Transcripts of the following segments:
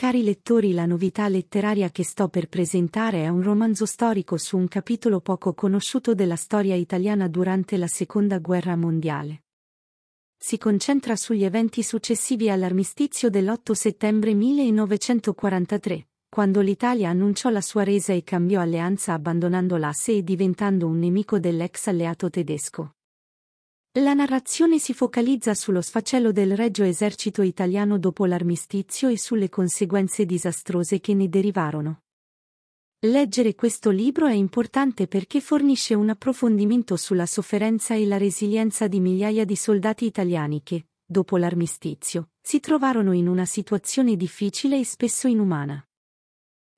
Cari lettori, la novità letteraria che sto per presentare è un romanzo storico su un capitolo poco conosciuto della storia italiana durante la Seconda Guerra Mondiale. Si concentra sugli eventi successivi all'armistizio dell'8 settembre 1943, quando l'Italia annunciò la sua resa e cambiò alleanza abbandonando l'asse e diventando un nemico dell'ex alleato tedesco. La narrazione si focalizza sullo sfacello del Regio Esercito italiano dopo l'armistizio e sulle conseguenze disastrose che ne derivarono. Leggere questo libro è importante perché fornisce un approfondimento sulla sofferenza e la resilienza di migliaia di soldati italiani che, dopo l'armistizio, si trovarono in una situazione difficile e spesso inumana.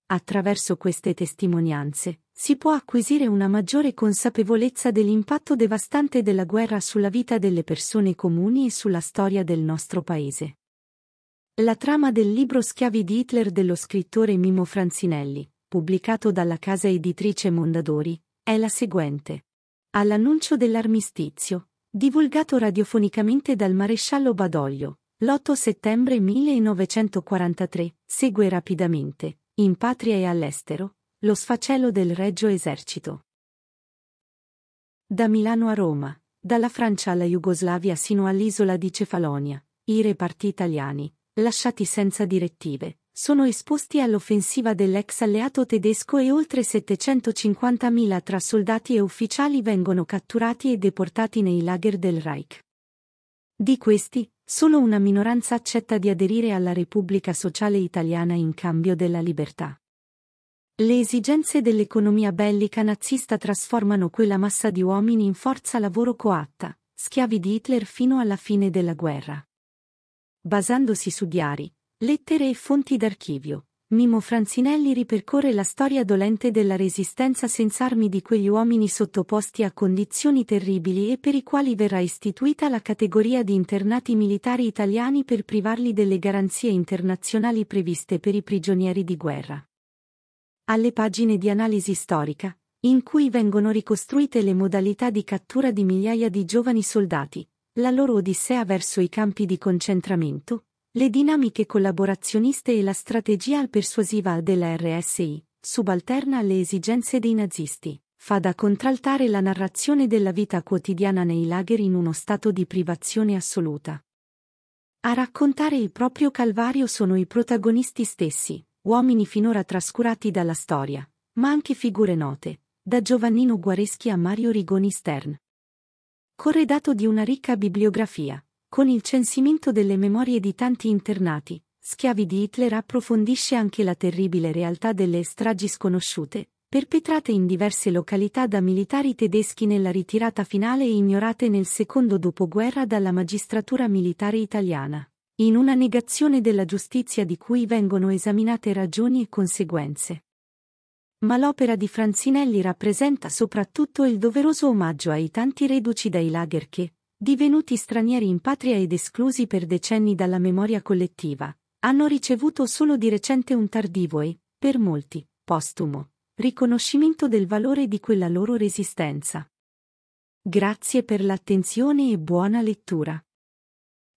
Attraverso queste testimonianze, si può acquisire una maggiore consapevolezza dell'impatto devastante della guerra sulla vita delle persone comuni e sulla storia del nostro paese. La trama del libro Schiavi di Hitler dello scrittore Mimo Franzinelli, pubblicato dalla casa editrice Mondadori, è la seguente. All'annuncio dell'armistizio, divulgato radiofonicamente dal maresciallo Badoglio, l'8 settembre 1943, segue rapidamente, in patria e all'estero, lo sfacello del Regio Esercito. Da Milano a Roma, dalla Francia alla Jugoslavia sino all'isola di Cefalonia, i reparti italiani, lasciati senza direttive, sono esposti all'offensiva dell'ex alleato tedesco e oltre 750.000 tra soldati e ufficiali vengono catturati e deportati nei lager del Reich. Di questi, solo una minoranza accetta di aderire alla Repubblica Sociale Italiana in cambio della libertà. Le esigenze dell'economia bellica nazista trasformano quella massa di uomini in forza lavoro coatta, schiavi di Hitler fino alla fine della guerra. Basandosi su diari, lettere e fonti d'archivio, Mimo Franzinelli ripercorre la storia dolente della resistenza senza armi di quegli uomini sottoposti a condizioni terribili e per i quali verrà istituita la categoria di internati militari italiani per privarli delle garanzie internazionali previste per i prigionieri di guerra alle pagine di analisi storica, in cui vengono ricostruite le modalità di cattura di migliaia di giovani soldati, la loro odissea verso i campi di concentramento, le dinamiche collaborazioniste e la strategia persuasiva della RSI, subalterna alle esigenze dei nazisti, fa da contraltare la narrazione della vita quotidiana nei lager in uno stato di privazione assoluta. A raccontare il proprio calvario sono i protagonisti stessi, uomini finora trascurati dalla storia, ma anche figure note, da Giovannino Guareschi a Mario Rigoni Stern. Corredato di una ricca bibliografia, con il censimento delle memorie di tanti internati, Schiavi di Hitler approfondisce anche la terribile realtà delle stragi sconosciute, perpetrate in diverse località da militari tedeschi nella ritirata finale e ignorate nel secondo dopoguerra dalla magistratura militare italiana in una negazione della giustizia di cui vengono esaminate ragioni e conseguenze. Ma l'opera di Franzinelli rappresenta soprattutto il doveroso omaggio ai tanti reduci dai lager che, divenuti stranieri in patria ed esclusi per decenni dalla memoria collettiva, hanno ricevuto solo di recente un tardivo e, per molti, postumo, riconoscimento del valore di quella loro resistenza. Grazie per l'attenzione e buona lettura.